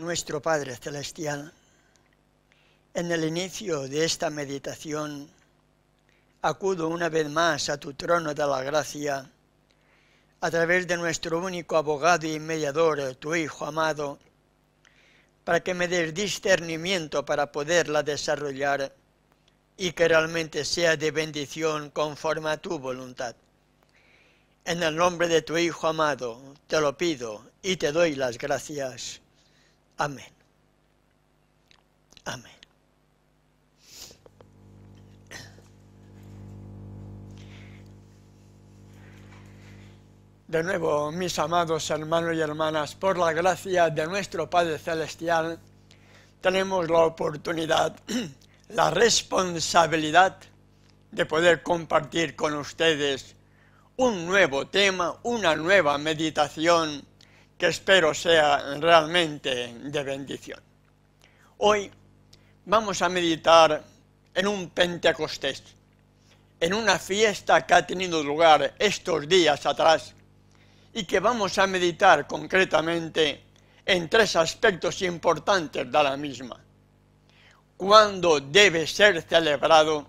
nuestro Padre Celestial, en el inicio de esta meditación, acudo una vez más a tu trono de la gracia, a través de nuestro único abogado y mediador, tu Hijo amado, para que me des discernimiento para poderla desarrollar y que realmente sea de bendición conforme a tu voluntad. En el nombre de tu Hijo amado, te lo pido y te doy las gracias. Amén. Amén. De nuevo, mis amados hermanos y hermanas, por la gracia de nuestro Padre Celestial, tenemos la oportunidad, la responsabilidad de poder compartir con ustedes un nuevo tema, una nueva meditación que espero sea realmente de bendición. Hoy vamos a meditar en un Pentecostés, en una fiesta que ha tenido lugar estos días atrás y que vamos a meditar concretamente en tres aspectos importantes de la misma. ¿Cuándo debe ser celebrado?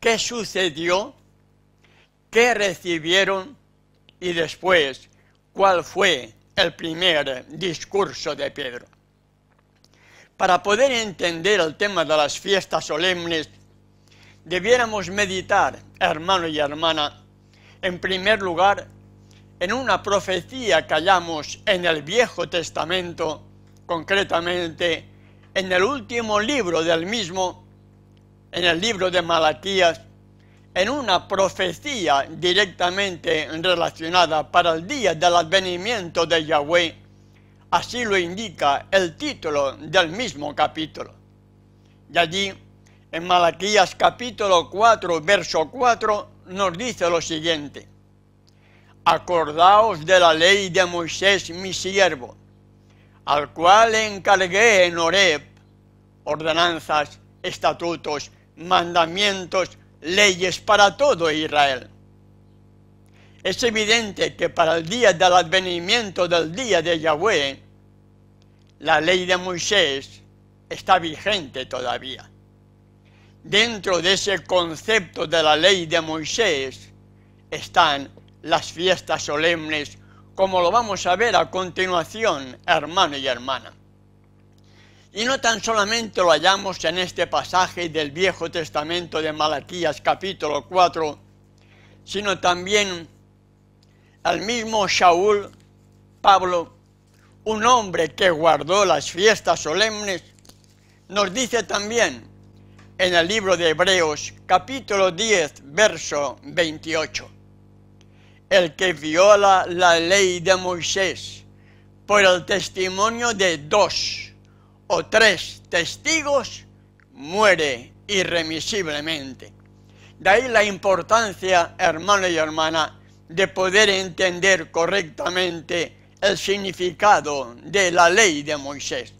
¿Qué sucedió? ¿Qué recibieron? Y después, cuál fue el primer discurso de Pedro. Para poder entender el tema de las fiestas solemnes, debiéramos meditar, hermano y hermana, en primer lugar, en una profecía que hallamos en el Viejo Testamento, concretamente en el último libro del mismo, en el libro de Malaquías, en una profecía directamente relacionada para el día del advenimiento de Yahweh. Así lo indica el título del mismo capítulo. Y allí, en Malaquías capítulo 4, verso 4, nos dice lo siguiente. Acordaos de la ley de Moisés, mi siervo, al cual encargué en Horeb ordenanzas, estatutos, mandamientos, leyes para todo Israel. Es evidente que para el día del advenimiento del día de Yahweh, la ley de Moisés está vigente todavía. Dentro de ese concepto de la ley de Moisés están las fiestas solemnes, como lo vamos a ver a continuación, hermano y hermana. Y no tan solamente lo hallamos en este pasaje del Viejo Testamento de Malaquías capítulo 4, sino también al mismo Saúl Pablo, un hombre que guardó las fiestas solemnes, nos dice también en el libro de Hebreos capítulo 10, verso 28, el que viola la ley de Moisés por el testimonio de dos o tres testigos, muere irremisiblemente. De ahí la importancia, hermano y hermana, de poder entender correctamente el significado de la ley de Moisés.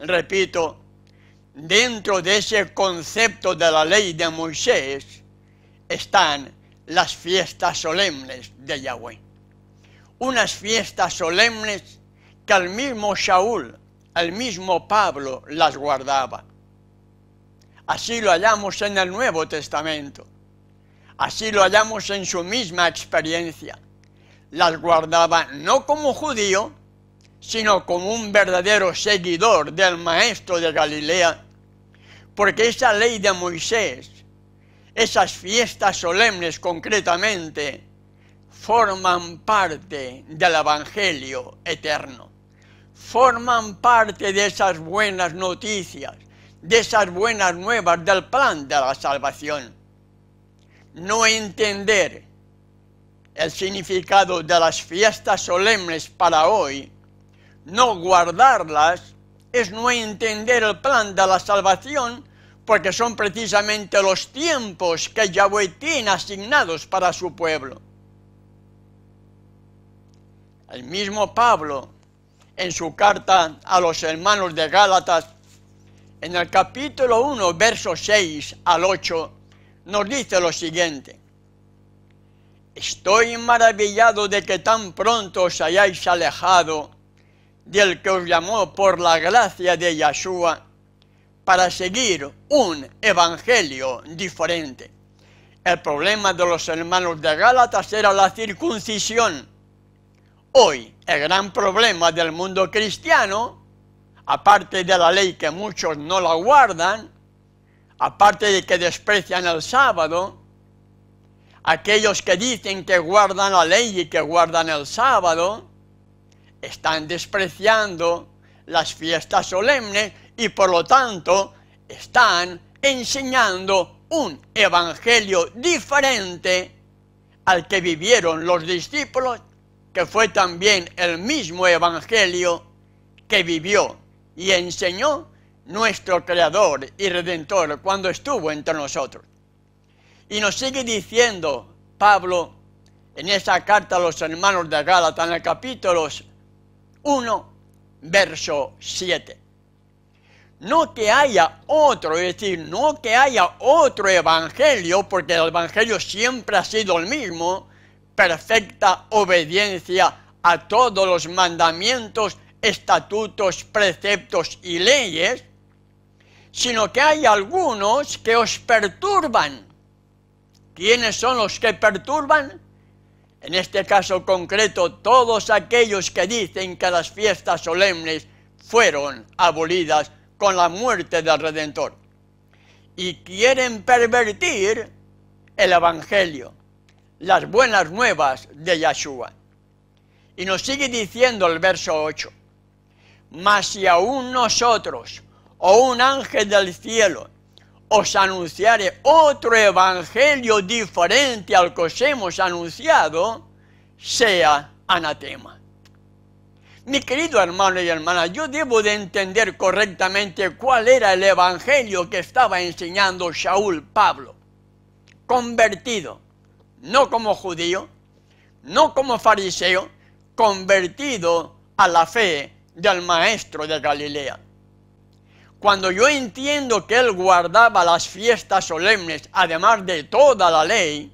Repito, dentro de ese concepto de la ley de Moisés están las fiestas solemnes de Yahweh. Unas fiestas solemnes que al mismo Shaul el mismo Pablo las guardaba. Así lo hallamos en el Nuevo Testamento. Así lo hallamos en su misma experiencia. Las guardaba no como judío, sino como un verdadero seguidor del Maestro de Galilea. Porque esa ley de Moisés, esas fiestas solemnes concretamente, forman parte del Evangelio eterno forman parte de esas buenas noticias, de esas buenas nuevas del plan de la salvación. No entender el significado de las fiestas solemnes para hoy, no guardarlas, es no entender el plan de la salvación, porque son precisamente los tiempos que Yahweh tiene asignados para su pueblo. El mismo Pablo en su carta a los hermanos de Gálatas, en el capítulo 1, versos 6 al 8, nos dice lo siguiente. Estoy maravillado de que tan pronto os hayáis alejado del que os llamó por la gracia de Yeshua para seguir un evangelio diferente. El problema de los hermanos de Gálatas era la circuncisión Hoy el gran problema del mundo cristiano, aparte de la ley que muchos no la guardan, aparte de que desprecian el sábado, aquellos que dicen que guardan la ley y que guardan el sábado, están despreciando las fiestas solemnes y por lo tanto están enseñando un evangelio diferente al que vivieron los discípulos que fue también el mismo Evangelio que vivió y enseñó nuestro Creador y Redentor cuando estuvo entre nosotros. Y nos sigue diciendo Pablo en esa carta a los hermanos de Gálatas en el capítulo 1, verso 7. No que haya otro, es decir, no que haya otro evangelio, porque el evangelio siempre ha sido el mismo, perfecta obediencia a todos los mandamientos, estatutos, preceptos y leyes, sino que hay algunos que os perturban. ¿Quiénes son los que perturban? En este caso concreto, todos aquellos que dicen que las fiestas solemnes fueron abolidas con la muerte del Redentor y quieren pervertir el Evangelio las buenas nuevas de Yahshua. Y nos sigue diciendo el verso 8, mas si aún nosotros o oh un ángel del cielo os anunciare otro evangelio diferente al que os hemos anunciado, sea anatema. Mi querido hermano y hermana, yo debo de entender correctamente cuál era el evangelio que estaba enseñando Saúl Pablo, convertido no como judío, no como fariseo, convertido a la fe del maestro de Galilea. Cuando yo entiendo que él guardaba las fiestas solemnes, además de toda la ley,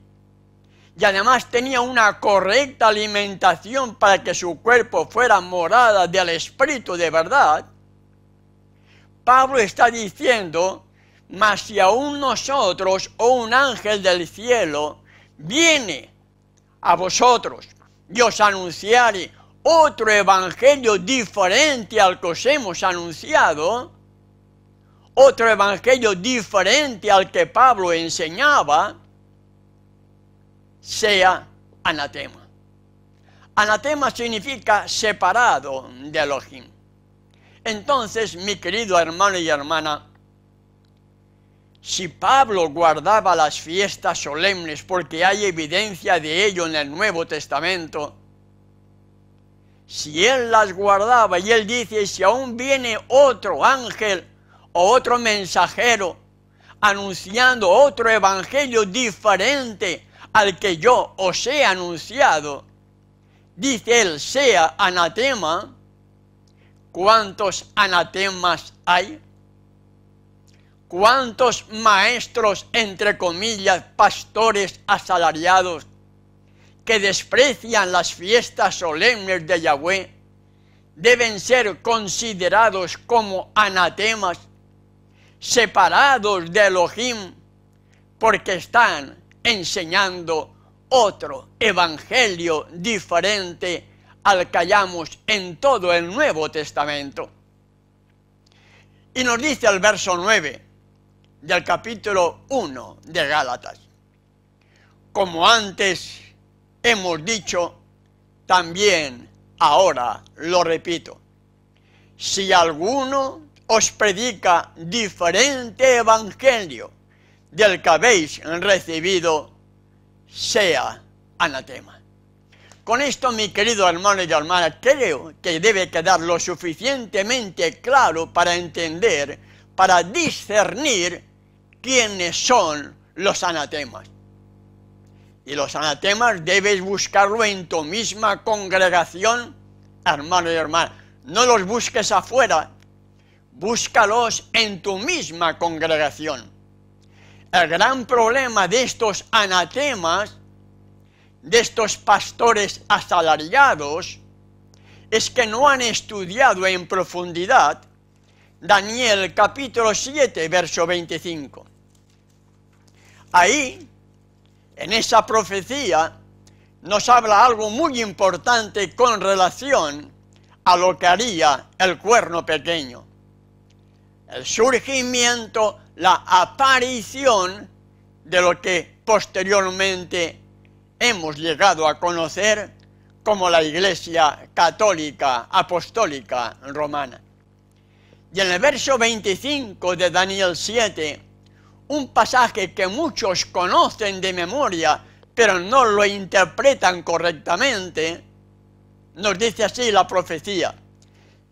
y además tenía una correcta alimentación para que su cuerpo fuera morada del Espíritu de verdad, Pablo está diciendo, mas si aún nosotros o oh un ángel del cielo viene a vosotros y os anunciare otro evangelio diferente al que os hemos anunciado, otro evangelio diferente al que Pablo enseñaba, sea anatema. Anatema significa separado de Elohim. Entonces, mi querido hermano y hermana, si Pablo guardaba las fiestas solemnes porque hay evidencia de ello en el Nuevo Testamento, si él las guardaba y él dice, si aún viene otro ángel o otro mensajero anunciando otro evangelio diferente al que yo os he anunciado, dice él, sea anatema, ¿cuántos anatemas hay? ¿Cuántos maestros, entre comillas, pastores asalariados, que desprecian las fiestas solemnes de Yahweh, deben ser considerados como anatemas, separados de Elohim, porque están enseñando otro evangelio diferente al que hallamos en todo el Nuevo Testamento. Y nos dice el verso 9, del capítulo 1 de Gálatas. Como antes hemos dicho, también ahora lo repito. Si alguno os predica diferente evangelio del que habéis recibido, sea anatema. Con esto, mi querido hermano y hermana, creo que debe quedar lo suficientemente claro para entender, para discernir quiénes son los anatemas. Y los anatemas debes buscarlo en tu misma congregación, hermano y hermana. No los busques afuera, búscalos en tu misma congregación. El gran problema de estos anatemas, de estos pastores asalariados, es que no han estudiado en profundidad Daniel capítulo 7, verso 25. Ahí, en esa profecía, nos habla algo muy importante con relación a lo que haría el cuerno pequeño. El surgimiento, la aparición de lo que posteriormente hemos llegado a conocer como la Iglesia Católica Apostólica Romana. Y en el verso 25 de Daniel 7 un pasaje que muchos conocen de memoria, pero no lo interpretan correctamente, nos dice así la profecía,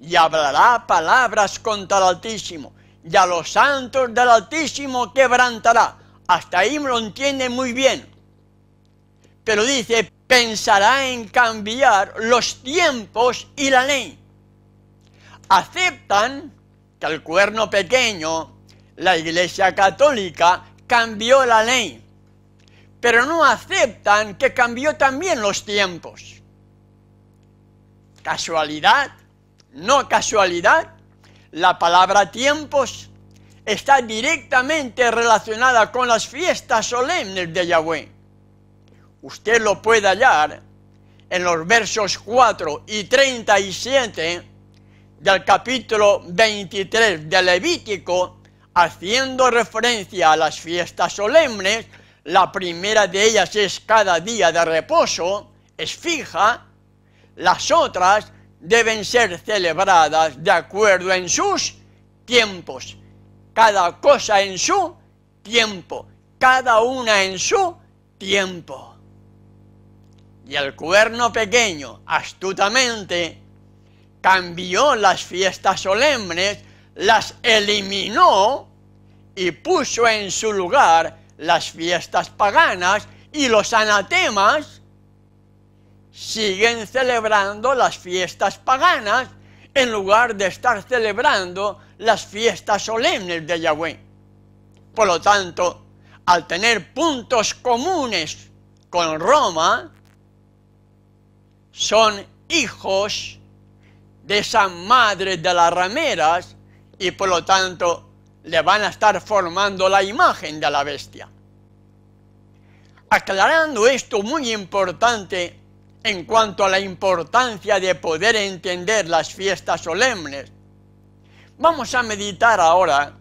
y hablará palabras contra el Altísimo, y a los santos del Altísimo quebrantará. Hasta ahí lo entiende muy bien. Pero dice, pensará en cambiar los tiempos y la ley. Aceptan que el cuerno pequeño la Iglesia Católica cambió la ley, pero no aceptan que cambió también los tiempos. ¿Casualidad? ¿No casualidad? La palabra tiempos está directamente relacionada con las fiestas solemnes de Yahweh. Usted lo puede hallar en los versos 4 y 37 del capítulo 23 del Levítico, haciendo referencia a las fiestas solemnes, la primera de ellas es cada día de reposo, es fija, las otras deben ser celebradas de acuerdo en sus tiempos, cada cosa en su tiempo, cada una en su tiempo. Y el cuerno pequeño, astutamente, cambió las fiestas solemnes las eliminó y puso en su lugar las fiestas paganas y los anatemas siguen celebrando las fiestas paganas en lugar de estar celebrando las fiestas solemnes de Yahweh. Por lo tanto, al tener puntos comunes con Roma, son hijos de esa madre de las rameras y por lo tanto le van a estar formando la imagen de la bestia. Aclarando esto muy importante en cuanto a la importancia de poder entender las fiestas solemnes, vamos a meditar ahora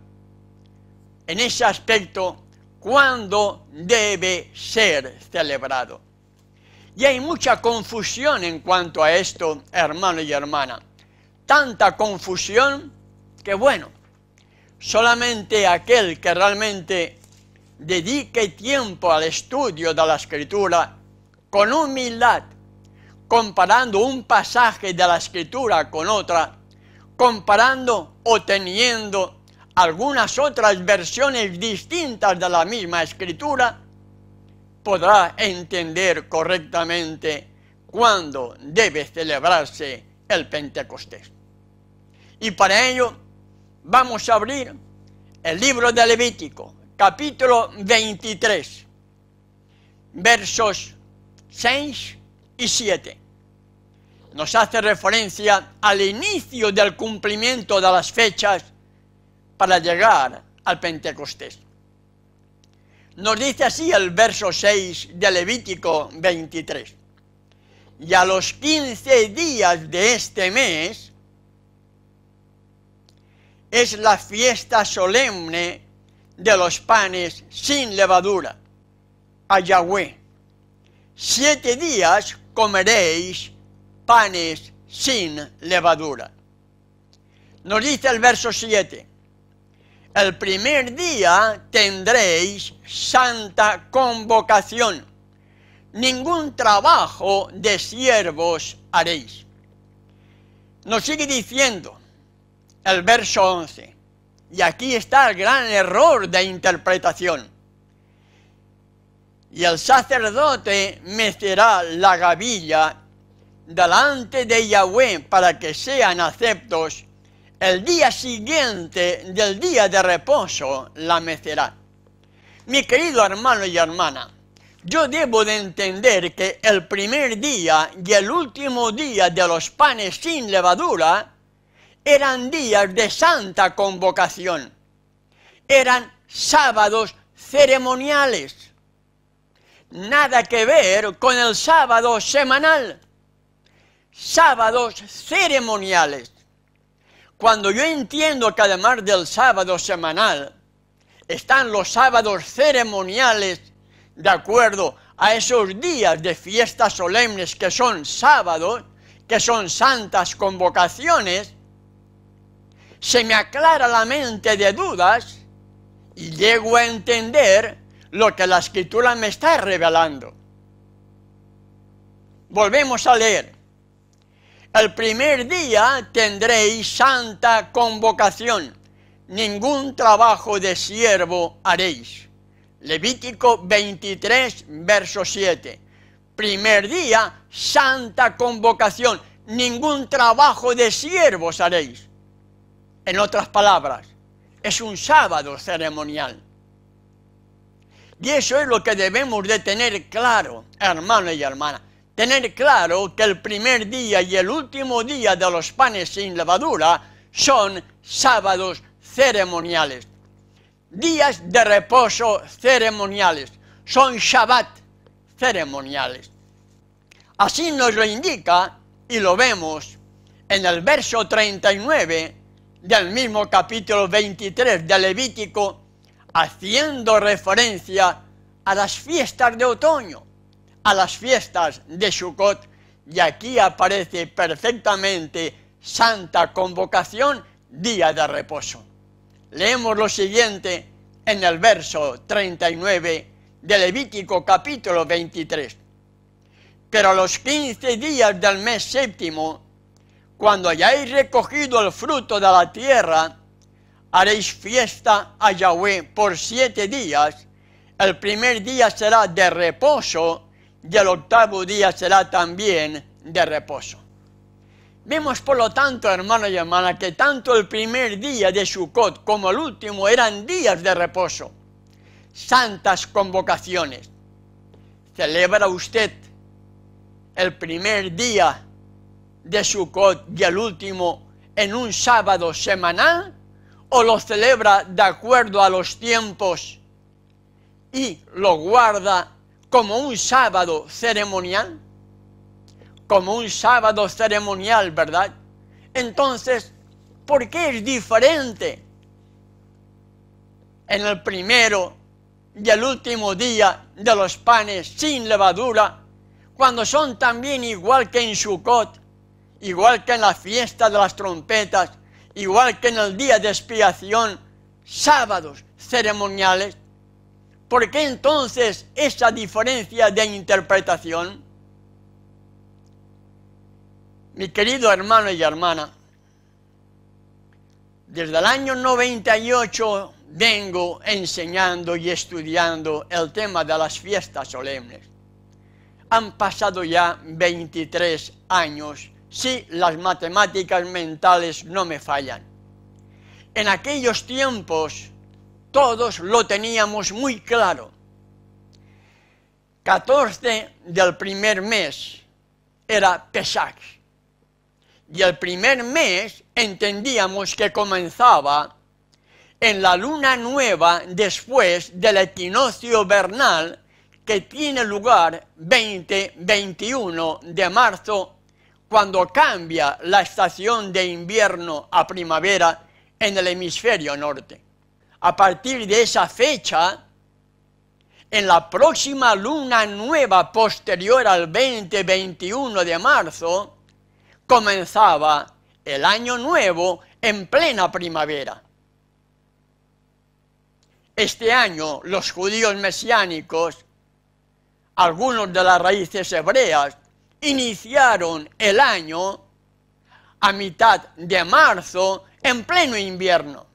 en ese aspecto cuándo debe ser celebrado. Y hay mucha confusión en cuanto a esto, hermano y hermana. Tanta confusión que bueno, solamente aquel que realmente dedique tiempo al estudio de la Escritura con humildad, comparando un pasaje de la Escritura con otra, comparando o teniendo algunas otras versiones distintas de la misma Escritura, podrá entender correctamente cuándo debe celebrarse el Pentecostés. Y para ello vamos a abrir el libro de Levítico, capítulo 23, versos 6 y 7. Nos hace referencia al inicio del cumplimiento de las fechas para llegar al Pentecostés. Nos dice así el verso 6 de Levítico 23. Y a los 15 días de este mes, es la fiesta solemne de los panes sin levadura, a Yahweh. Siete días comeréis panes sin levadura. Nos dice el verso 7, el primer día tendréis santa convocación, ningún trabajo de siervos haréis. Nos sigue diciendo, el verso 11. Y aquí está el gran error de interpretación. Y el sacerdote mecerá la gavilla delante de Yahweh para que sean aceptos. El día siguiente del día de reposo la mecerá. Mi querido hermano y hermana, yo debo de entender que el primer día y el último día de los panes sin levadura eran días de santa convocación, eran sábados ceremoniales, nada que ver con el sábado semanal, sábados ceremoniales. Cuando yo entiendo que además del sábado semanal, están los sábados ceremoniales de acuerdo a esos días de fiestas solemnes que son sábados, que son santas convocaciones, se me aclara la mente de dudas y llego a entender lo que la escritura me está revelando. Volvemos a leer. El primer día tendréis santa convocación, ningún trabajo de siervo haréis. Levítico 23, verso 7. Primer día, santa convocación, ningún trabajo de siervos haréis. En otras palabras, es un sábado ceremonial. Y eso es lo que debemos de tener claro, hermanos y hermanas. Tener claro que el primer día y el último día de los panes sin levadura son sábados ceremoniales. Días de reposo ceremoniales. Son Shabbat ceremoniales. Así nos lo indica y lo vemos en el verso 39 del mismo capítulo 23 de Levítico, haciendo referencia a las fiestas de otoño, a las fiestas de Sukkot, y aquí aparece perfectamente Santa Convocación, día de reposo. Leemos lo siguiente en el verso 39 de Levítico capítulo 23. Pero los quince días del mes séptimo, cuando hayáis recogido el fruto de la tierra, haréis fiesta a Yahweh por siete días. El primer día será de reposo y el octavo día será también de reposo. Vemos por lo tanto, hermano y hermanas, que tanto el primer día de Sukkot como el último eran días de reposo, santas convocaciones. Celebra usted el primer día de Sukkot y el último en un sábado semanal o lo celebra de acuerdo a los tiempos y lo guarda como un sábado ceremonial? Como un sábado ceremonial, ¿verdad? Entonces, ¿por qué es diferente en el primero y el último día de los panes sin levadura, cuando son también igual que en Sukkot, igual que en la fiesta de las trompetas, igual que en el día de expiación, sábados ceremoniales. ¿Por qué entonces esa diferencia de interpretación? Mi querido hermano y hermana, desde el año 98 vengo enseñando y estudiando el tema de las fiestas solemnes. Han pasado ya 23 años si las matemáticas mentales no me fallan. En aquellos tiempos todos lo teníamos muy claro. 14 del primer mes era Pesach. Y el primer mes entendíamos que comenzaba en la luna nueva después del equinoccio vernal que tiene lugar 20-21 de marzo cuando cambia la estación de invierno a primavera en el hemisferio norte. A partir de esa fecha, en la próxima luna nueva posterior al 20-21 de marzo, comenzaba el año nuevo en plena primavera. Este año los judíos mesiánicos, algunos de las raíces hebreas, iniciaron el año a mitad de marzo en pleno invierno.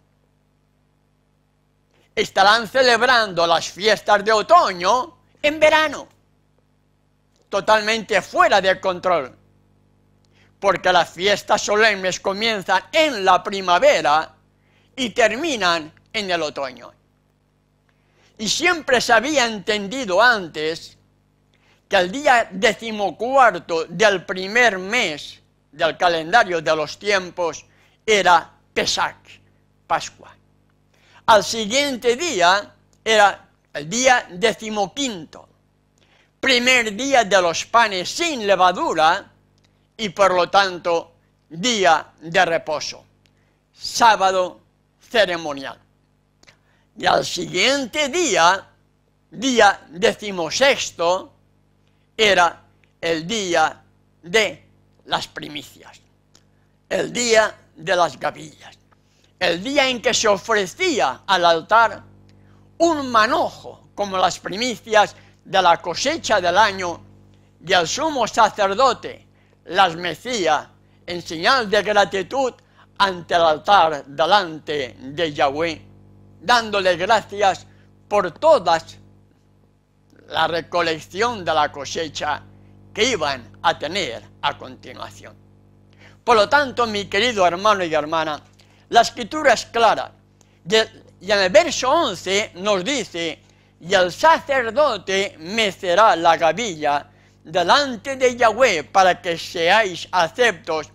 Estarán celebrando las fiestas de otoño en verano, totalmente fuera de control, porque las fiestas solemnes comienzan en la primavera y terminan en el otoño. Y siempre se había entendido antes que al día decimocuarto del primer mes del calendario de los tiempos era Pesach, Pascua. Al siguiente día era el día decimoquinto, primer día de los panes sin levadura y por lo tanto día de reposo, sábado ceremonial. Y al siguiente día, día decimosexto, era el día de las primicias, el día de las gavillas, el día en que se ofrecía al altar un manojo como las primicias de la cosecha del año y el sumo sacerdote las mecía en señal de gratitud ante el altar delante de Yahweh, dándole gracias por todas la recolección de la cosecha que iban a tener a continuación. Por lo tanto, mi querido hermano y hermana, la escritura es clara. Y en el verso 11 nos dice, y el sacerdote mecerá la gavilla delante de Yahweh para que seáis aceptos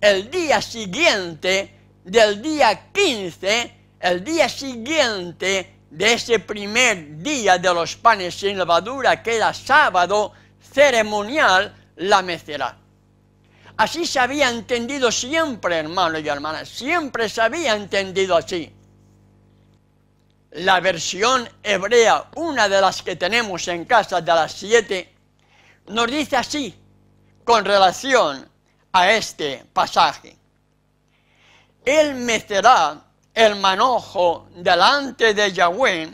el día siguiente del día 15, el día siguiente de ese primer día de los panes sin levadura, que era sábado ceremonial, la mecerá. Así se había entendido siempre, hermanos y hermanas, siempre se había entendido así. La versión hebrea, una de las que tenemos en casa de las siete, nos dice así con relación a este pasaje. El mecerá el manojo delante de Yahweh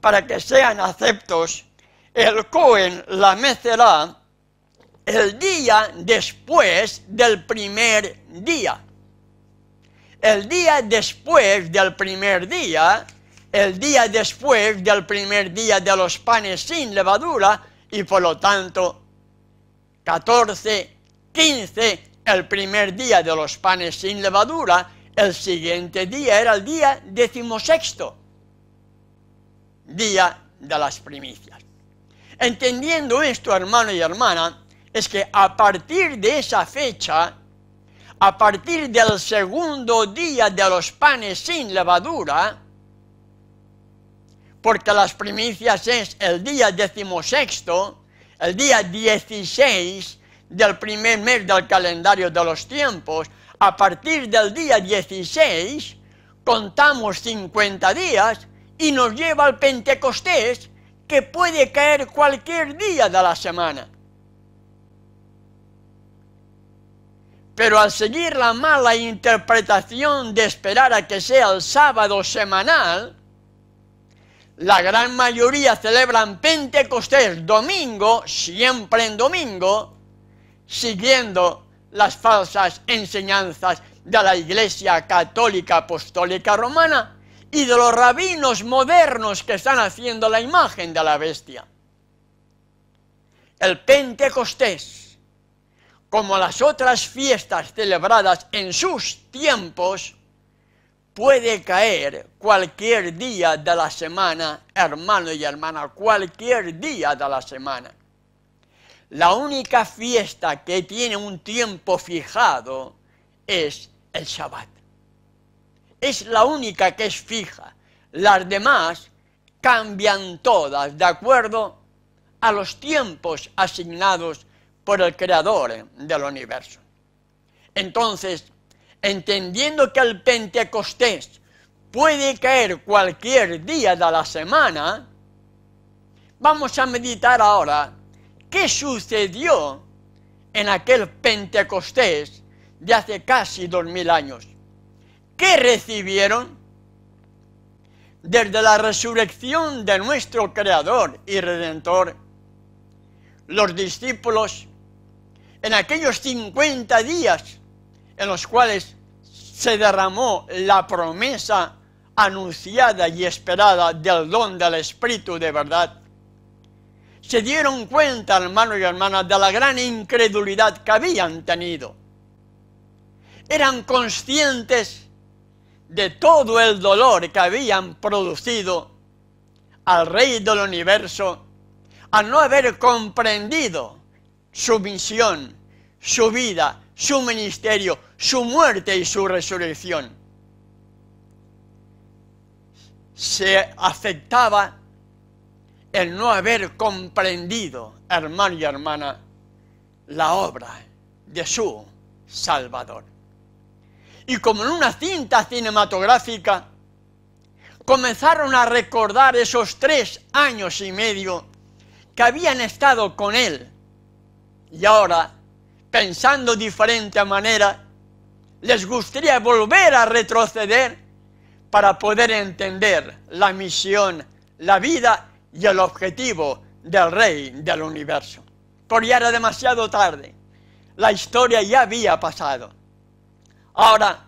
para que sean aceptos, el Cohen la mecerá el día después del primer día. El día después del primer día, el día después del primer día de los panes sin levadura, y por lo tanto 14, 15, el primer día de los panes sin levadura, el siguiente día era el día decimosexto, día de las primicias. Entendiendo esto, hermano y hermana, es que a partir de esa fecha, a partir del segundo día de los panes sin levadura, porque las primicias es el día decimosexto, el día dieciséis del primer mes del calendario de los tiempos, a partir del día 16 contamos 50 días y nos lleva al Pentecostés que puede caer cualquier día de la semana. Pero al seguir la mala interpretación de esperar a que sea el sábado semanal, la gran mayoría celebran Pentecostés domingo, siempre en domingo, siguiendo las falsas enseñanzas de la Iglesia Católica Apostólica Romana y de los rabinos modernos que están haciendo la imagen de la bestia. El Pentecostés, como las otras fiestas celebradas en sus tiempos, puede caer cualquier día de la semana, hermano y hermana, cualquier día de la semana la única fiesta que tiene un tiempo fijado es el Shabbat. Es la única que es fija. Las demás cambian todas de acuerdo a los tiempos asignados por el Creador del universo. Entonces, entendiendo que el Pentecostés puede caer cualquier día de la semana, vamos a meditar ahora ¿Qué sucedió en aquel Pentecostés de hace casi dos mil años? ¿Qué recibieron? Desde la resurrección de nuestro Creador y Redentor, los discípulos, en aquellos 50 días en los cuales se derramó la promesa anunciada y esperada del don del Espíritu de verdad, se dieron cuenta, hermanos y hermanas, de la gran incredulidad que habían tenido. Eran conscientes de todo el dolor que habían producido al Rey del Universo al no haber comprendido su misión, su vida, su ministerio, su muerte y su resurrección. Se afectaba el no haber comprendido, hermano y hermana, la obra de su Salvador. Y como en una cinta cinematográfica, comenzaron a recordar esos tres años y medio que habían estado con él. Y ahora, pensando diferente manera, les gustaría volver a retroceder para poder entender la misión, la vida y el objetivo del Rey del universo. Por ya era demasiado tarde. La historia ya había pasado. Ahora,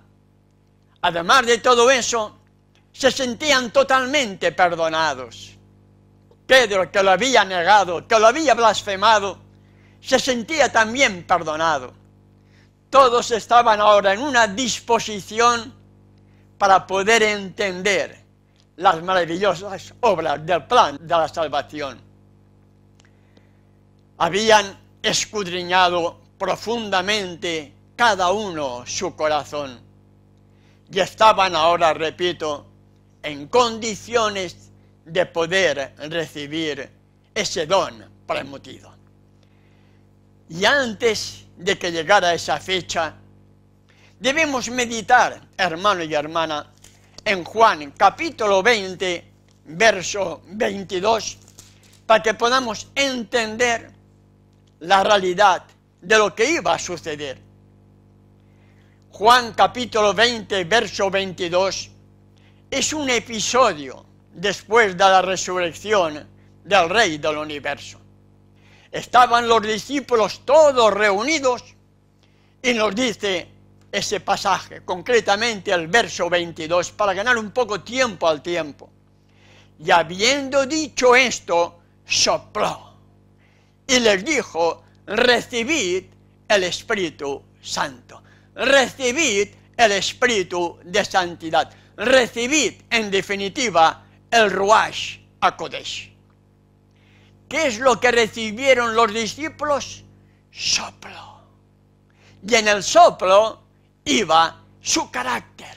además de todo eso, se sentían totalmente perdonados. Pedro, que lo había negado, que lo había blasfemado, se sentía también perdonado. Todos estaban ahora en una disposición para poder entender las maravillosas obras del plan de la salvación. Habían escudriñado profundamente cada uno su corazón y estaban ahora, repito, en condiciones de poder recibir ese don prometido. Y antes de que llegara esa fecha, debemos meditar, hermano y hermana, en Juan capítulo 20, verso 22, para que podamos entender la realidad de lo que iba a suceder. Juan capítulo 20, verso 22, es un episodio después de la resurrección del Rey del Universo. Estaban los discípulos todos reunidos y nos dice ese pasaje, concretamente el verso 22, para ganar un poco tiempo al tiempo. Y habiendo dicho esto, sopló y les dijo, recibid el Espíritu Santo, recibid el Espíritu de Santidad, recibid en definitiva el Ruach Kodesh... ¿Qué es lo que recibieron los discípulos? Soplo. Y en el soplo iba su carácter.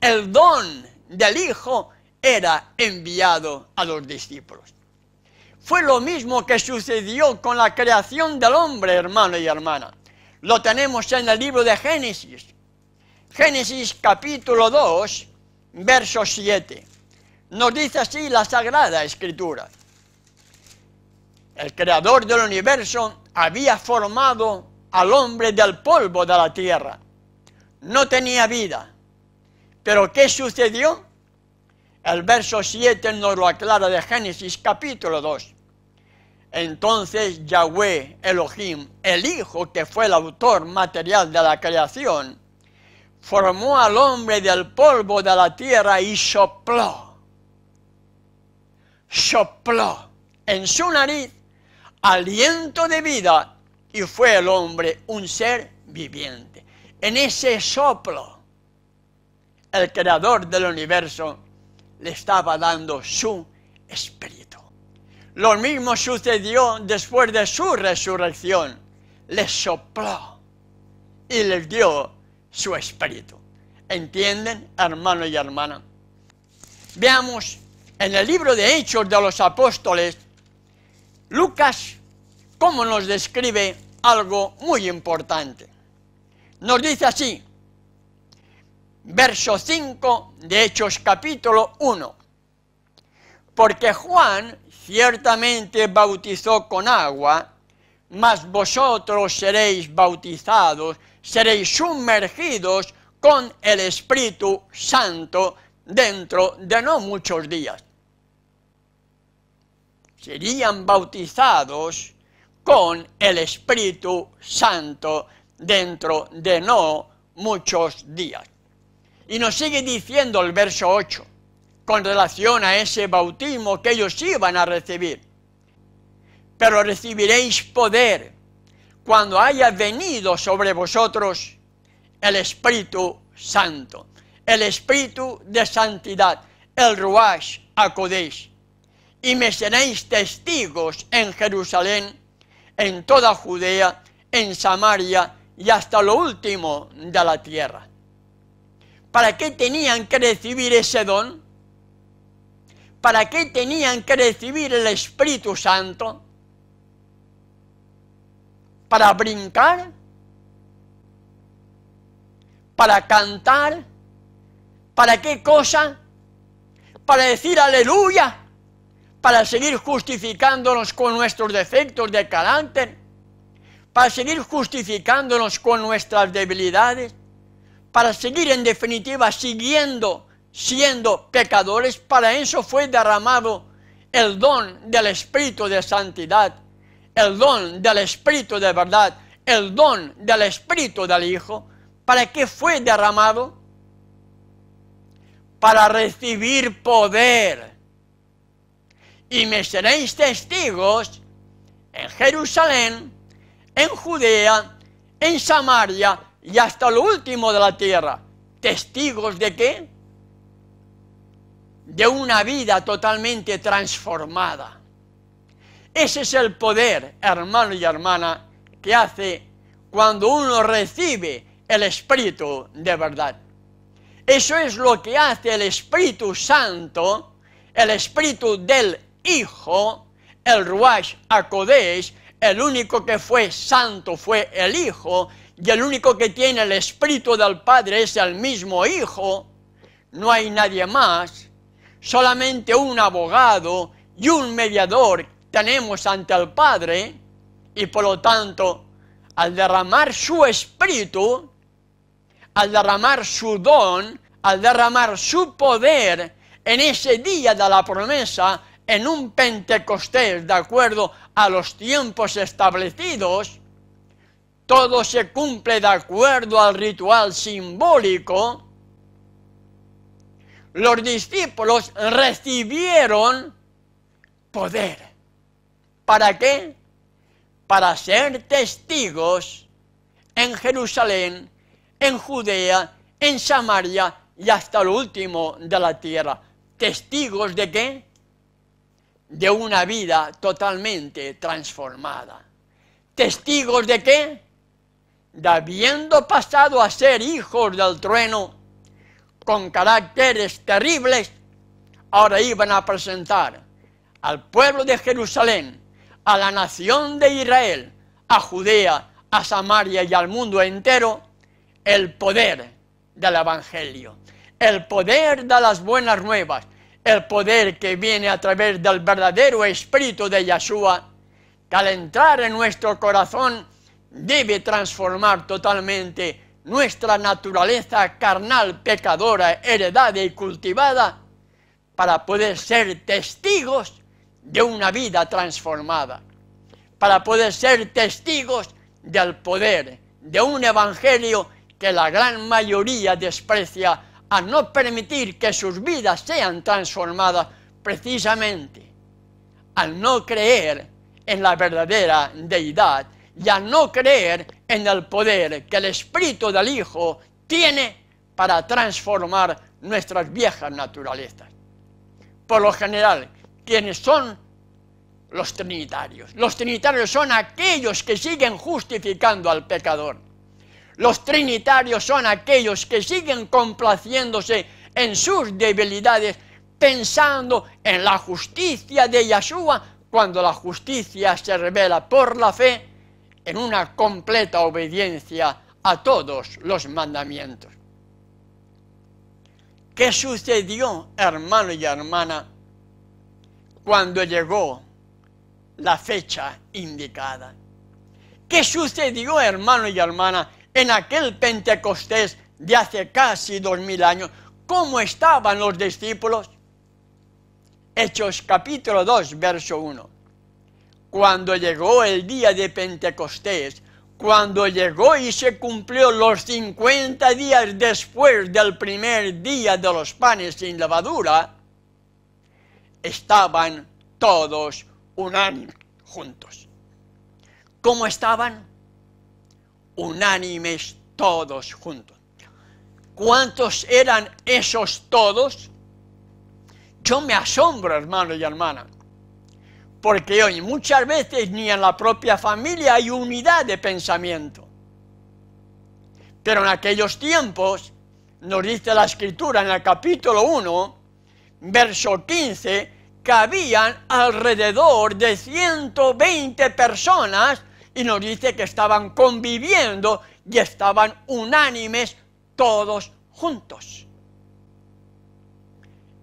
El don del Hijo era enviado a los discípulos. Fue lo mismo que sucedió con la creación del hombre, hermano y hermana. Lo tenemos en el libro de Génesis. Génesis capítulo 2, verso 7. Nos dice así la Sagrada Escritura. El creador del universo había formado al hombre del polvo de la tierra no tenía vida. Pero ¿qué sucedió? El verso 7 nos lo aclara de Génesis capítulo 2. Entonces Yahweh Elohim, el Hijo que fue el autor material de la creación, formó al hombre del polvo de la tierra y sopló. Sopló en su nariz aliento de vida y fue el hombre un ser viviente. En ese soplo, el creador del universo le estaba dando su espíritu. Lo mismo sucedió después de su resurrección. Le sopló y le dio su espíritu. ¿Entienden, hermano y hermana? Veamos en el libro de Hechos de los Apóstoles, Lucas, cómo nos describe algo muy importante nos dice así, verso 5 de Hechos capítulo 1. Porque Juan ciertamente bautizó con agua, mas vosotros seréis bautizados, seréis sumergidos con el Espíritu Santo dentro de no muchos días. Serían bautizados con el Espíritu Santo dentro de no muchos días. Y nos sigue diciendo el verso 8, con relación a ese bautismo que ellos iban a recibir. Pero recibiréis poder cuando haya venido sobre vosotros el Espíritu Santo, el Espíritu de Santidad, el Ruach acudéis, y me seréis testigos en Jerusalén, en toda Judea, en Samaria y hasta lo último de la tierra. ¿Para qué tenían que recibir ese don? ¿Para qué tenían que recibir el Espíritu Santo? ¿Para brincar? ¿Para cantar? ¿Para qué cosa? ¿Para decir aleluya? ¿Para seguir justificándonos con nuestros defectos de carácter? para seguir justificándonos con nuestras debilidades, para seguir en definitiva siguiendo siendo pecadores, para eso fue derramado el don del Espíritu de Santidad, el don del Espíritu de verdad, el don del Espíritu del Hijo, ¿para qué fue derramado? Para recibir poder. Y me seréis testigos en Jerusalén, en Judea, en Samaria y hasta lo último de la tierra. ¿Testigos de qué? De una vida totalmente transformada. Ese es el poder, hermano y hermana, que hace cuando uno recibe el Espíritu de verdad. Eso es lo que hace el Espíritu Santo, el Espíritu del Hijo, el Ruach HaKodesh, el único que fue santo fue el Hijo, y el único que tiene el Espíritu del Padre es el mismo Hijo. No hay nadie más, solamente un abogado y un mediador tenemos ante el Padre, y por lo tanto, al derramar su Espíritu, al derramar su don, al derramar su poder en ese día de la promesa, en un Pentecostés de acuerdo a los tiempos establecidos, todo se cumple de acuerdo al ritual simbólico, los discípulos recibieron poder. ¿Para qué? Para ser testigos en Jerusalén, en Judea, en Samaria y hasta el último de la tierra. ¿Testigos de qué? de una vida totalmente transformada. ¿Testigos de qué? De habiendo pasado a ser hijos del trueno, con caracteres terribles, ahora iban a presentar al pueblo de Jerusalén, a la nación de Israel, a Judea, a Samaria y al mundo entero, el poder del Evangelio, el poder de las buenas nuevas, el poder que viene a través del verdadero espíritu de Yeshua, que al entrar en nuestro corazón debe transformar totalmente nuestra naturaleza carnal, pecadora, heredada y cultivada, para poder ser testigos de una vida transformada, para poder ser testigos del poder de un evangelio que la gran mayoría desprecia a no permitir que sus vidas sean transformadas precisamente al no creer en la verdadera deidad y al no creer en el poder que el Espíritu del Hijo tiene para transformar nuestras viejas naturalezas. Por lo general, quienes son los trinitarios. Los trinitarios son aquellos que siguen justificando al pecador los trinitarios son aquellos que siguen complaciéndose en sus debilidades, pensando en la justicia de Yeshua, cuando la justicia se revela por la fe en una completa obediencia a todos los mandamientos. ¿Qué sucedió, hermano y hermana, cuando llegó la fecha indicada? ¿Qué sucedió, hermano y hermana, en aquel Pentecostés de hace casi dos mil años, ¿cómo estaban los discípulos? Hechos capítulo 2, verso 1. Cuando llegó el día de Pentecostés, cuando llegó y se cumplió los 50 días después del primer día de los panes sin levadura, estaban todos unánimes juntos. ¿Cómo estaban? unánimes todos juntos. ¿Cuántos eran esos todos? Yo me asombro, hermano y hermana, porque hoy muchas veces ni en la propia familia hay unidad de pensamiento. Pero en aquellos tiempos, nos dice la Escritura en el capítulo 1, verso 15, que habían alrededor de 120 personas y nos dice que estaban conviviendo y estaban unánimes todos juntos.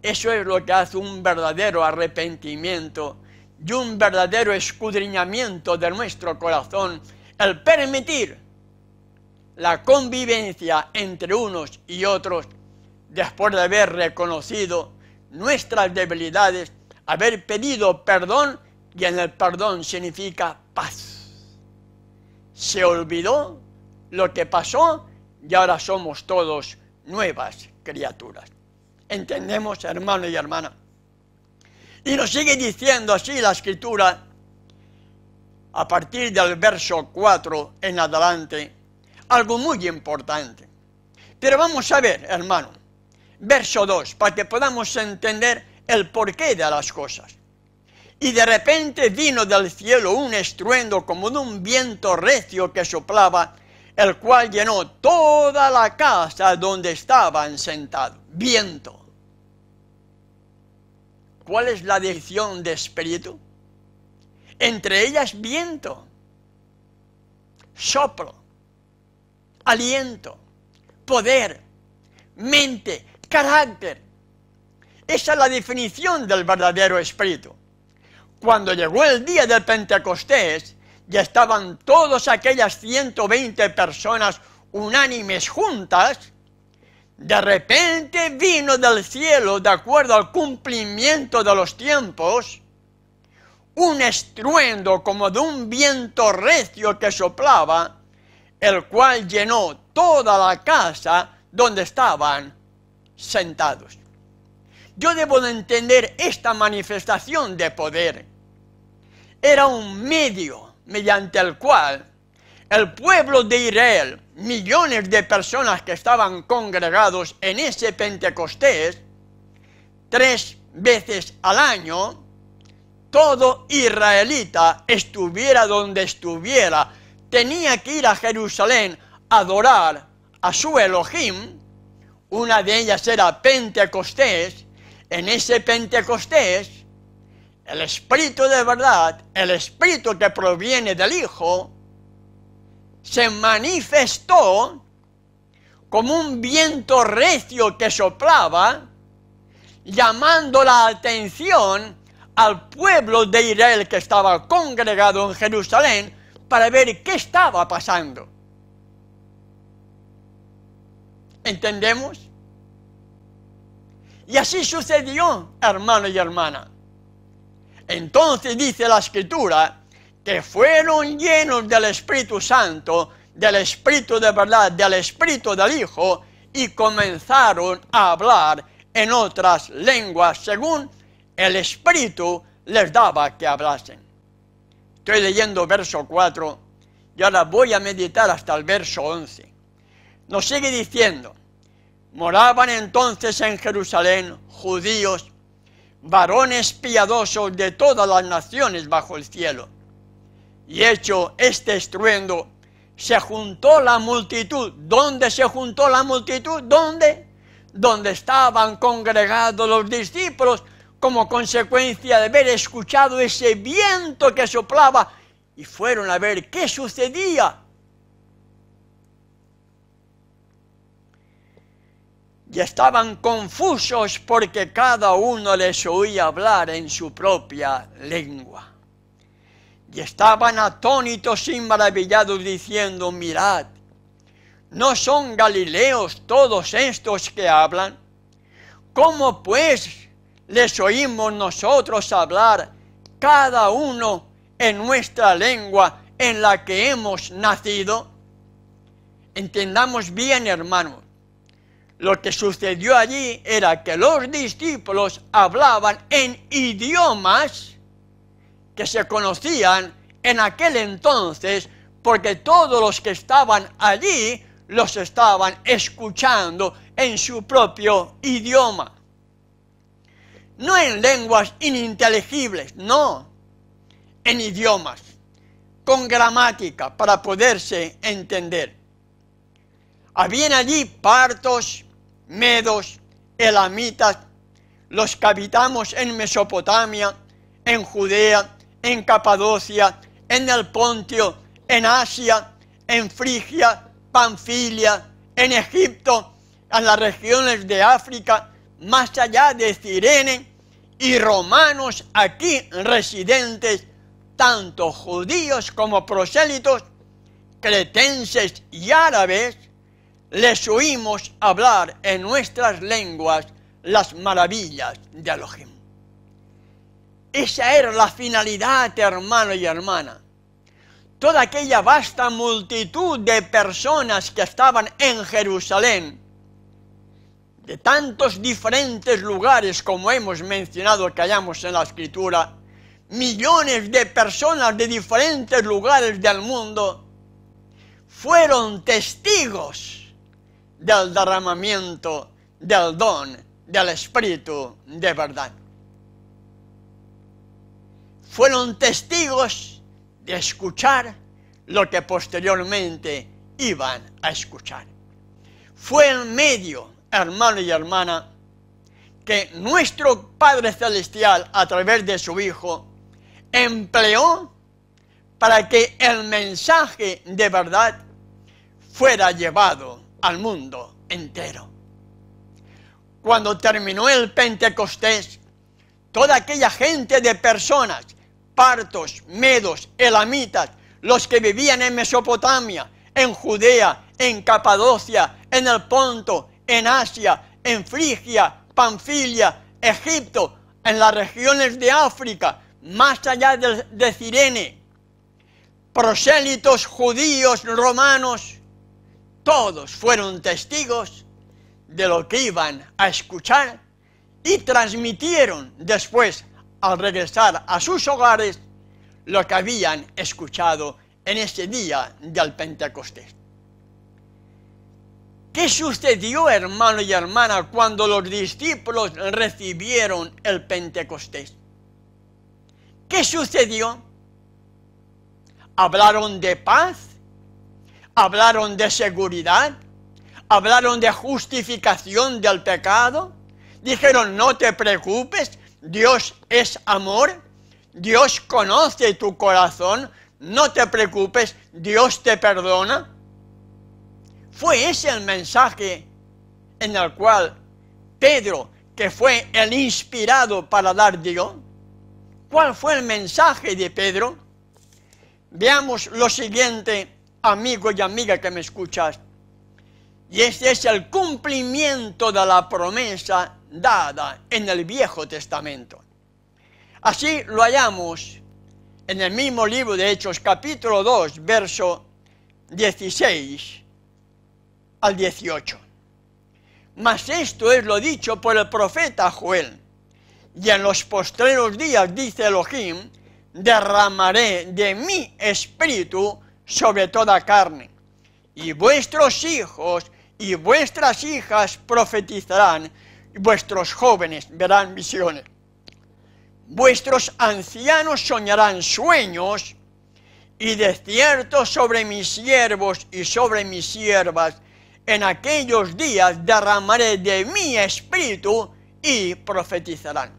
Eso es lo que hace un verdadero arrepentimiento y un verdadero escudriñamiento de nuestro corazón, el permitir la convivencia entre unos y otros después de haber reconocido nuestras debilidades, haber pedido perdón y en el perdón significa paz se olvidó lo que pasó y ahora somos todos nuevas criaturas. ¿Entendemos, hermano y hermana? Y nos sigue diciendo así la escritura a partir del verso 4 en adelante, algo muy importante. Pero vamos a ver, hermano, verso 2, para que podamos entender el porqué de las cosas. Y de repente vino del cielo un estruendo como de un viento recio que soplaba, el cual llenó toda la casa donde estaban sentados. Viento. ¿Cuál es la definición de espíritu? Entre ellas viento, soplo, aliento, poder, mente, carácter. Esa es la definición del verdadero espíritu. Cuando llegó el día del Pentecostés, ya estaban todas aquellas 120 personas unánimes juntas, de repente vino del cielo, de acuerdo al cumplimiento de los tiempos, un estruendo como de un viento recio que soplaba, el cual llenó toda la casa donde estaban sentados. Yo debo de entender esta manifestación de poder era un medio mediante el cual el pueblo de Israel, millones de personas que estaban congregados en ese Pentecostés, tres veces al año, todo israelita, estuviera donde estuviera, tenía que ir a Jerusalén a adorar a su Elohim, una de ellas era Pentecostés, en ese Pentecostés el Espíritu de verdad, el Espíritu que proviene del Hijo, se manifestó como un viento recio que soplaba, llamando la atención al pueblo de Israel que estaba congregado en Jerusalén para ver qué estaba pasando. ¿Entendemos? Y así sucedió, hermano y hermana. Entonces dice la escritura que fueron llenos del Espíritu Santo, del Espíritu de verdad, del Espíritu del Hijo, y comenzaron a hablar en otras lenguas según el Espíritu les daba que hablasen. Estoy leyendo verso 4 y ahora voy a meditar hasta el verso 11. Nos sigue diciendo, moraban entonces en Jerusalén judíos, varones piadosos de todas las naciones bajo el cielo. Y hecho este estruendo, se juntó la multitud. ¿Dónde se juntó la multitud? ¿Dónde? Donde estaban congregados los discípulos como consecuencia de haber escuchado ese viento que soplaba y fueron a ver qué sucedía y estaban confusos porque cada uno les oía hablar en su propia lengua. Y estaban atónitos y maravillados diciendo, mirad, ¿no son galileos todos estos que hablan? ¿Cómo pues les oímos nosotros hablar cada uno en nuestra lengua en la que hemos nacido? Entendamos bien, hermanos lo que sucedió allí era que los discípulos hablaban en idiomas que se conocían en aquel entonces, porque todos los que estaban allí los estaban escuchando en su propio idioma. No en lenguas ininteligibles, no, en idiomas, con gramática para poderse entender. Habían allí partos, medos, elamitas, los que habitamos en Mesopotamia, en Judea, en Capadocia, en el Pontio, en Asia, en Frigia, Panfilia, en Egipto, en las regiones de África, más allá de Cirene, y romanos aquí residentes, tanto judíos como prosélitos, cretenses y árabes, les oímos hablar en nuestras lenguas las maravillas de Elohim. Esa era la finalidad, hermano y hermana. Toda aquella vasta multitud de personas que estaban en Jerusalén, de tantos diferentes lugares como hemos mencionado que hayamos en la escritura, millones de personas de diferentes lugares del mundo, fueron testigos del derramamiento del don del Espíritu de verdad. Fueron testigos de escuchar lo que posteriormente iban a escuchar. Fue el medio, hermano y hermana, que nuestro Padre Celestial, a través de su Hijo, empleó para que el mensaje de verdad fuera llevado al mundo entero. Cuando terminó el Pentecostés, toda aquella gente de personas, partos, medos, elamitas, los que vivían en Mesopotamia, en Judea, en Capadocia, en el Ponto, en Asia, en Frigia, Panfilia, Egipto, en las regiones de África, más allá de, de Cirene, prosélitos judíos, romanos, todos fueron testigos de lo que iban a escuchar y transmitieron después, al regresar a sus hogares, lo que habían escuchado en ese día del Pentecostés. ¿Qué sucedió, hermano y hermana, cuando los discípulos recibieron el Pentecostés? ¿Qué sucedió? Hablaron de paz hablaron de seguridad, hablaron de justificación del pecado, dijeron no te preocupes, Dios es amor, Dios conoce tu corazón, no te preocupes, Dios te perdona. Fue ese el mensaje en el cual Pedro, que fue el inspirado para dar Dios, ¿cuál fue el mensaje de Pedro? Veamos lo siguiente amigo y amiga que me escuchas. Y este es el cumplimiento de la promesa dada en el Viejo Testamento. Así lo hallamos en el mismo libro de Hechos, capítulo 2, verso 16 al 18. Mas esto es lo dicho por el profeta Joel. Y en los postreros días, dice Elohim, derramaré de mi espíritu sobre toda carne. Y vuestros hijos y vuestras hijas profetizarán, y vuestros jóvenes verán visiones. Vuestros ancianos soñarán sueños, y de cierto sobre mis siervos y sobre mis siervas, en aquellos días derramaré de mi espíritu y profetizarán.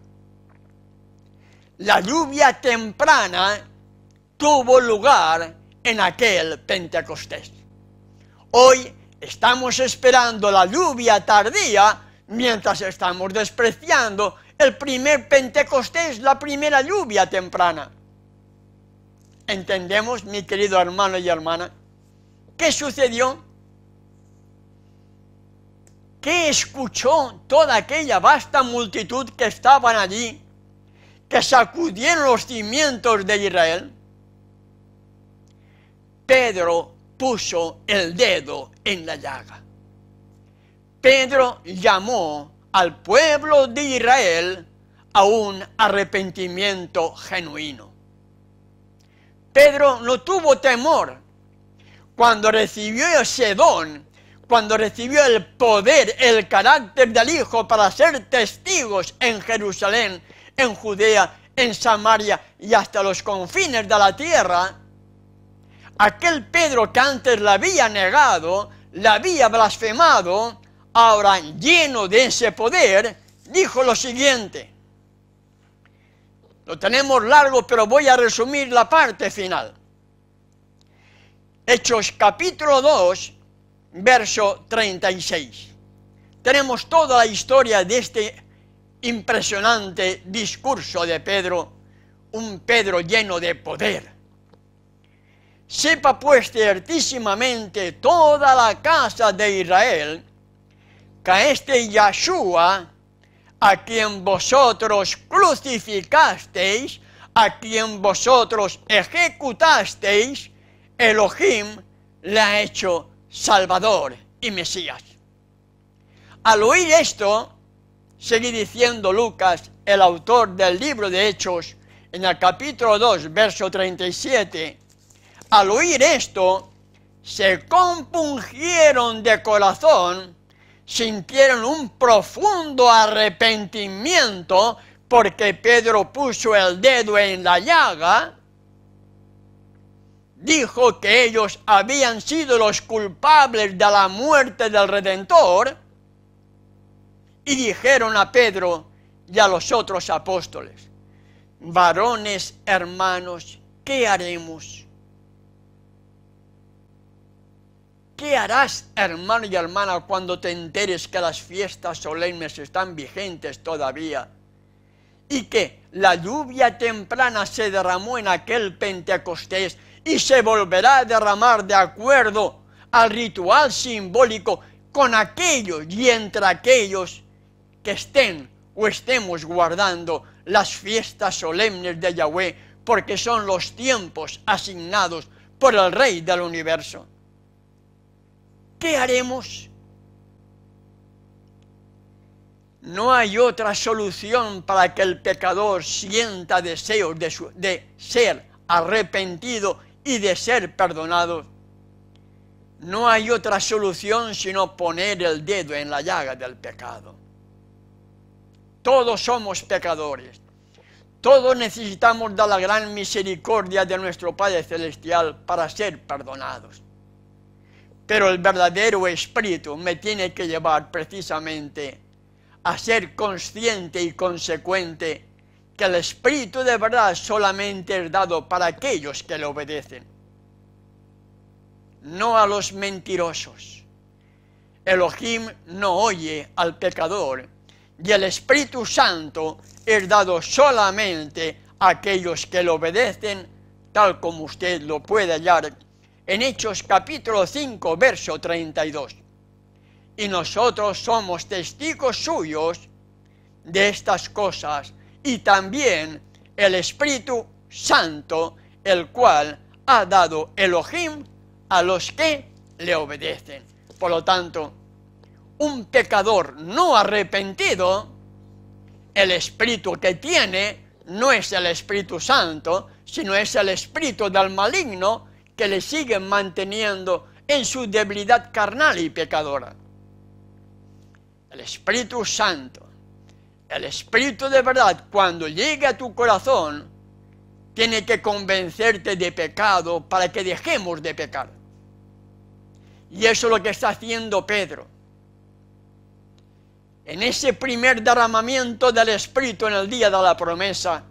La lluvia temprana tuvo lugar en aquel Pentecostés. Hoy estamos esperando la lluvia tardía mientras estamos despreciando el primer Pentecostés, la primera lluvia temprana. ¿Entendemos, mi querido hermano y hermana? ¿Qué sucedió? ¿Qué escuchó toda aquella vasta multitud que estaban allí, que sacudieron los cimientos de Israel? Pedro puso el dedo en la llaga. Pedro llamó al pueblo de Israel a un arrepentimiento genuino. Pedro no tuvo temor cuando recibió ese don, cuando recibió el poder, el carácter del Hijo para ser testigos en Jerusalén, en Judea, en Samaria y hasta los confines de la tierra, Aquel Pedro que antes la había negado, la había blasfemado, ahora lleno de ese poder, dijo lo siguiente. Lo tenemos largo, pero voy a resumir la parte final. Hechos capítulo 2, verso 36. Tenemos toda la historia de este impresionante discurso de Pedro, un Pedro lleno de poder Sepa pues ciertísimamente toda la casa de Israel que este Yahshua, a quien vosotros crucificasteis, a quien vosotros ejecutasteis, Elohim le ha hecho Salvador y Mesías. Al oír esto, sigue diciendo Lucas, el autor del libro de Hechos, en el capítulo 2, verso 37, al oír esto, se compungieron de corazón, sintieron un profundo arrepentimiento porque Pedro puso el dedo en la llaga, dijo que ellos habían sido los culpables de la muerte del Redentor, y dijeron a Pedro y a los otros apóstoles, varones hermanos, ¿qué haremos? ¿Qué harás, hermano y hermana, cuando te enteres que las fiestas solemnes están vigentes todavía? Y que la lluvia temprana se derramó en aquel Pentecostés y se volverá a derramar de acuerdo al ritual simbólico con aquellos y entre aquellos que estén o estemos guardando las fiestas solemnes de Yahweh, porque son los tiempos asignados por el Rey del universo. ¿qué haremos? No hay otra solución para que el pecador sienta deseos de, de ser arrepentido y de ser perdonado. No hay otra solución sino poner el dedo en la llaga del pecado. Todos somos pecadores. Todos necesitamos de la gran misericordia de nuestro Padre Celestial para ser perdonados. Pero el verdadero espíritu me tiene que llevar precisamente a ser consciente y consecuente que el espíritu de verdad solamente es dado para aquellos que le obedecen, no a los mentirosos. Elohim no oye al pecador y el Espíritu Santo es dado solamente a aquellos que le obedecen, tal como usted lo puede hallar en Hechos capítulo 5, verso 32. Y nosotros somos testigos suyos de estas cosas y también el Espíritu Santo, el cual ha dado Elohim a los que le obedecen. Por lo tanto, un pecador no arrepentido, el espíritu que tiene no es el Espíritu Santo, sino es el espíritu del maligno que le siguen manteniendo en su debilidad carnal y pecadora. El Espíritu Santo, el Espíritu de verdad, cuando llegue a tu corazón, tiene que convencerte de pecado para que dejemos de pecar. Y eso es lo que está haciendo Pedro. En ese primer derramamiento del Espíritu en el día de la promesa,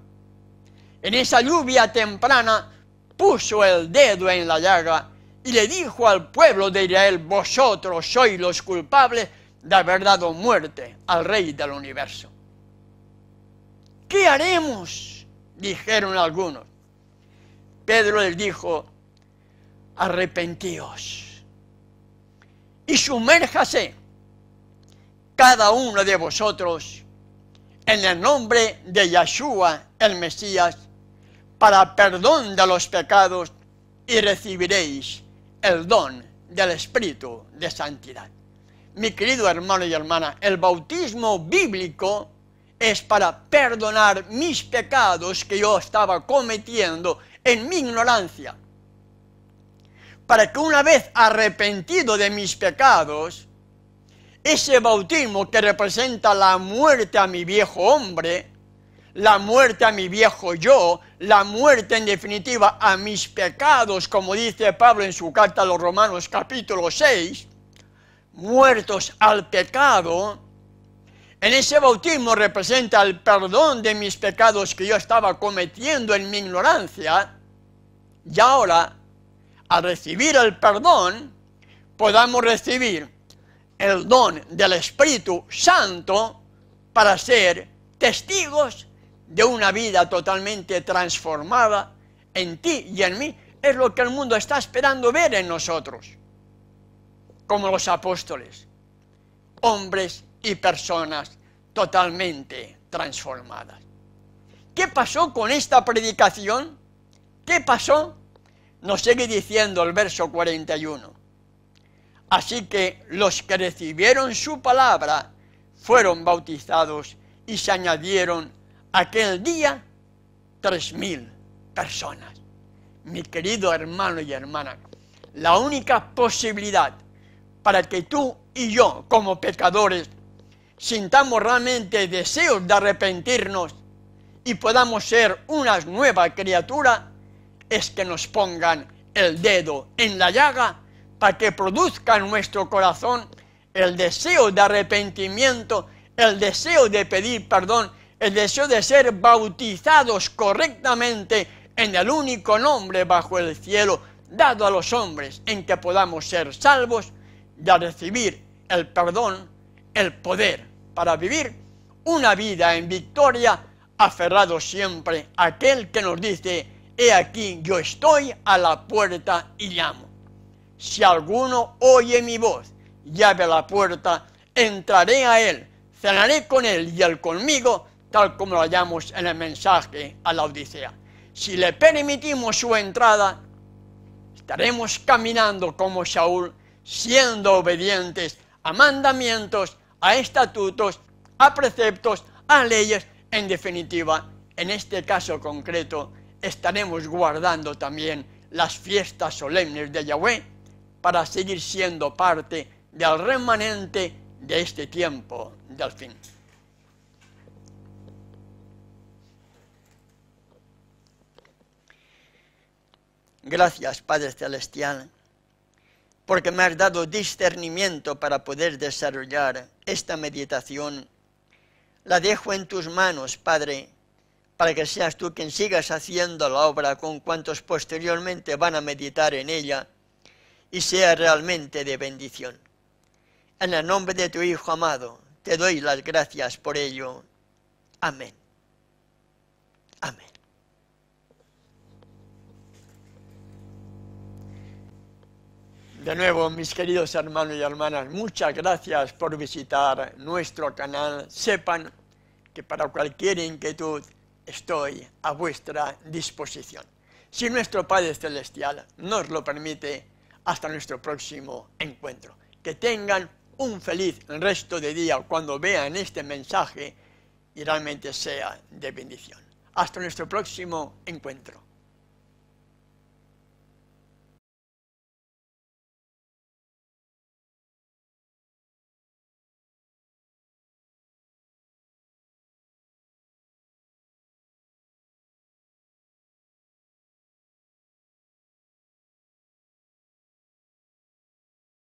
en esa lluvia temprana, puso el dedo en la llaga y le dijo al pueblo de Israel, vosotros sois los culpables de haber dado muerte al rey del universo. ¿Qué haremos? dijeron algunos. Pedro les dijo, arrepentíos y sumérjase cada uno de vosotros en el nombre de Yeshua el Mesías para perdón de los pecados y recibiréis el don del Espíritu de Santidad. Mi querido hermano y hermana, el bautismo bíblico es para perdonar mis pecados que yo estaba cometiendo en mi ignorancia. Para que una vez arrepentido de mis pecados, ese bautismo que representa la muerte a mi viejo hombre, la muerte a mi viejo yo, la muerte en definitiva a mis pecados, como dice Pablo en su carta a los Romanos capítulo 6, muertos al pecado, en ese bautismo representa el perdón de mis pecados que yo estaba cometiendo en mi ignorancia, y ahora, al recibir el perdón, podamos recibir el don del Espíritu Santo para ser testigos de una vida totalmente transformada en ti y en mí, es lo que el mundo está esperando ver en nosotros, como los apóstoles, hombres y personas totalmente transformadas. ¿Qué pasó con esta predicación? ¿Qué pasó? Nos sigue diciendo el verso 41. Así que los que recibieron su palabra fueron bautizados y se añadieron aquel día tres mil personas. Mi querido hermano y hermana, la única posibilidad para que tú y yo, como pecadores, sintamos realmente deseos de arrepentirnos y podamos ser una nueva criatura, es que nos pongan el dedo en la llaga para que produzca en nuestro corazón el deseo de arrepentimiento, el deseo de pedir perdón el deseo de ser bautizados correctamente en el único nombre bajo el cielo dado a los hombres en que podamos ser salvos de recibir el perdón, el poder para vivir una vida en victoria, aferrado siempre a aquel que nos dice, he aquí yo estoy a la puerta y llamo. Si alguno oye mi voz y abre la puerta, entraré a él, cenaré con él y él conmigo, tal como lo hallamos en el mensaje a la Odisea. Si le permitimos su entrada, estaremos caminando como Saúl, siendo obedientes a mandamientos, a estatutos, a preceptos, a leyes, en definitiva, en este caso concreto, estaremos guardando también las fiestas solemnes de Yahweh para seguir siendo parte del remanente de este tiempo del fin. Gracias, Padre Celestial, porque me has dado discernimiento para poder desarrollar esta meditación. La dejo en tus manos, Padre, para que seas tú quien sigas haciendo la obra con cuantos posteriormente van a meditar en ella y sea realmente de bendición. En el nombre de tu Hijo amado, te doy las gracias por ello. Amén. De nuevo, mis queridos hermanos y hermanas, muchas gracias por visitar nuestro canal. Sepan que para cualquier inquietud estoy a vuestra disposición. Si nuestro Padre Celestial nos lo permite, hasta nuestro próximo encuentro. Que tengan un feliz resto de día cuando vean este mensaje y realmente sea de bendición. Hasta nuestro próximo encuentro.